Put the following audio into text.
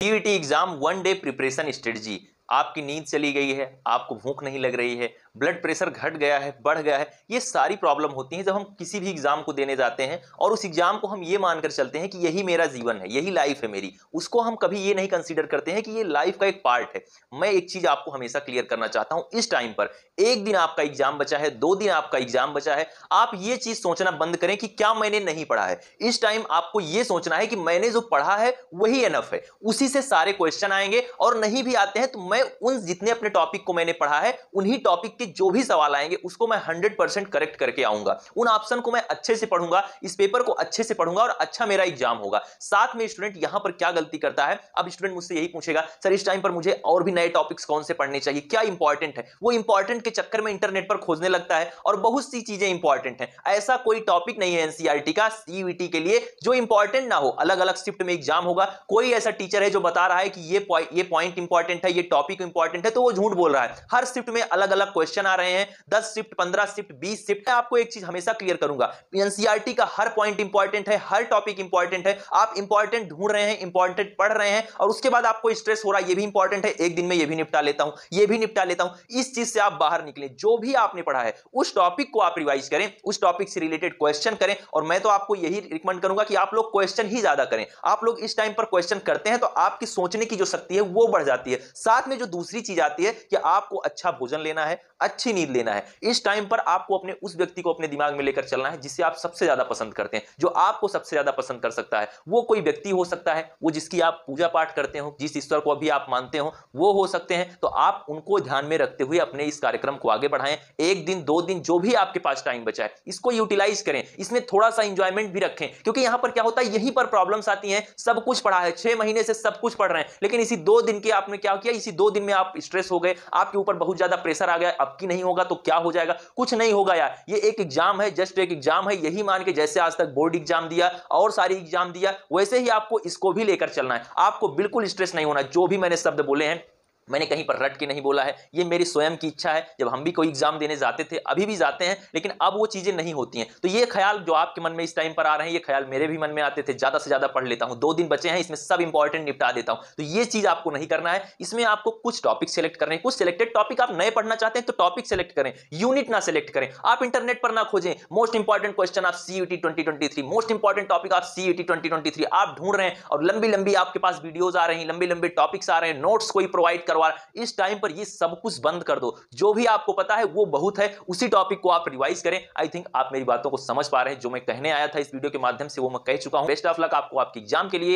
TVT exam one day preparation strategy आपकी नींद चली गई है आपको भूख नहीं लग रही है ब्लड प्रेशर घट गया है बढ़ गया है ये सारी प्रॉब्लम होती हैं जब हम किसी भी एग्ज़ाम को देने जाते हैं और उस एग्ज़ाम को हम ये मानकर चलते हैं कि यही मेरा जीवन है यही लाइफ है मेरी उसको हम कभी ये नहीं कंसिडर करते हैं कि ये लाइफ का एक पार्ट है मैं एक चीज़ आपको हमेशा क्लियर करना चाहता हूँ इस टाइम पर एक दिन आपका एग्ज़ाम बचा है दो दिन आपका एग्ज़ाम बचा है आप ये चीज़ सोचना बंद करें कि क्या मैंने नहीं पढ़ा है इस टाइम आपको ये सोचना है कि मैंने जो पढ़ा है वही एनफ है उसी से सारे क्वेश्चन आएंगे और नहीं भी आते हैं तो मैं मैं उन जितने अपने टॉपिक को मैंने पढ़ा है उन्हीं टॉपिक के जो भी सवाल आएंगे उसको मैं हंड्रेड परसेंट करेक्ट करके आऊंगा उन ऑप्शन को मैं अच्छे से पढ़ूंगा इस पेपर को अच्छे से पढ़ूंगा और अच्छा मेरा एग्जाम होगा साथ में स्टूडेंट यहां पर क्या गलती करता है अब स्टूडेंट मुझसे यही पूछेगा सर इस टाइम पर मुझे और भी नए टॉपिक्स कौन से पढ़ने चाहिए क्या इंपॉर्टेंट है वो इंपॉर्टेंट के चक्कर में इंटरनेट पर खोजने लगता है और बहुत सी चीजें इंपॉर्टेंट है ऐसा कोई टॉपिक नहीं है एनसीआरटी e का सीईटी e के लिए जो इंपॉर्टेंट ना हो अलग अलग शिफ्ट में एग्जाम होगा कोई ऐसा टीचर है जो बता रहा है कि ये पॉइंट इंपॉर्टेंट है ये टॉपिक टॉपिक इंपॉर्टेंट है तो वो झूठ बोल रहा है हर शिफ्ट में अलग अलग क्वेश्चन आ रहे हैं दस शिफ्ट पंद्रह शिफ्ट बीस शिफ्ट आपको एक चीज हमेशा क्लियर करूंगा एनसीआरटी e का हर पॉइंट इंपॉर्टेंट है हर टॉपिक इंपॉर्टेंट है आप इंपॉर्टेंट ढूंढ रहे हैं इंपॉर्टेंट पढ़ रहे हैं और उसके बाद आपको स्ट्रेस हो रहा है यह भी इंपॉर्टेंट है एक दिन में यह भी निपटा लेता हूं यह भी निपटा लेता हूं इस चीज से आप बाहर निकले जो भी आपने पढ़ा है उस टॉपिक को आप रिवाइज करें उस टॉपिक से रिलेटेड क्वेश्चन करें और मैं तो आपको यही रिकमेंड करूंगा कि आप लोग क्वेश्चन ही ज्यादा करें आप लोग इस टाइम पर क्वेश्चन करते हैं तो आपकी सोचने की जो शक्ति है वो बढ़ जाती है साथ में में जो दूसरी चीज आती है कि आपको अच्छा भोजन लेना है अच्छी नींद लेना है इस टाइम पर आपको अपने उस व्यक्ति को अपने दिमाग में लेकर चलना है जिसे आप सबसे ज्यादा पसंद करते हैं जो आपको सबसे ज्यादा पसंद कर सकता है वो कोई व्यक्ति हो सकता है वो जिसकी आप पूजा पाठ करते हो जिस ईश्वर को अभी आप मानते हो वो हो सकते हैं तो आप उनको ध्यान में रखते हुए अपने इस कार्यक्रम को आगे बढ़ाएं एक दिन दो दिन जो भी आपके पास टाइम बचा है इसको यूटिलाइज करें इसमें थोड़ा सा इंजॉयमेंट भी रखें क्योंकि यहां पर क्या होता है यहीं पर प्रॉब्लम आती है सब कुछ पढ़ा है छह महीने से सब कुछ पढ़ रहे हैं लेकिन इसी दो दिन के आपने क्या किया इसी दो दिन में आप स्ट्रेस हो गए आपके ऊपर बहुत ज्यादा प्रेशर आ गया अब की नहीं होगा तो क्या हो जाएगा कुछ नहीं होगा यार ये एक एग्जाम है जस्ट एक एग्जाम है यही मान के जैसे आज तक बोर्ड एग्जाम दिया और सारी एग्जाम दिया वैसे ही आपको इसको भी लेकर चलना है आपको बिल्कुल स्ट्रेस नहीं होना जो भी मैंने शब्द बोले हैं मैंने कहीं पर रट के नहीं बोला है ये मेरी स्वयं की इच्छा है जब हम भी कोई एग्जाम देने जाते थे अभी भी जाते हैं लेकिन अब वो चीज़ें नहीं होती हैं तो ये ख्याल जो आपके मन में इस टाइम पर आ रहे हैं ये ख्याल मेरे भी मन में आते थे ज़्यादा से ज़्यादा पढ़ लेता हूँ दो दिन बचे हैं इसमें सब इंपॉर्टेंट निपटा देता हूँ तो ये चीज़ आपको नहीं करना है इसमें आपको कुछ टॉपिक सेलेक्ट करें कुछ सिलेक्टेड टॉपिक आप नए पढ़ना चाहते हैं तो टॉपिक सेलेक्ट करें यूनिट ना सेलेक्ट करें आप इंटरनेट पर ना खोजें मोस्ट इंपॉर्टेंट क्वेश्चन आप C U most important topic आप सी यू टी आप ढूंढ रहे हैं और लंबी लंबी आपके पास वीडियोज आ रही हैं लंबी लंबी टॉपिक्स आ रहे हैं नोट्स कोई प्रोवाइड कर करवा रहा इस टाइम पर ये सब कुछ बंद कर दो जो भी आपको पता है वो बहुत है उसी टॉपिक को आप रिवाइज करें आई थिंक आप मेरी बातों को समझ पा रहे हैं जो मैं कहने आया था इस वीडियो के माध्यम से वो मैं कह चुका हूं बेस्ट ऑफ लक आपको आपके एग्जाम के लिए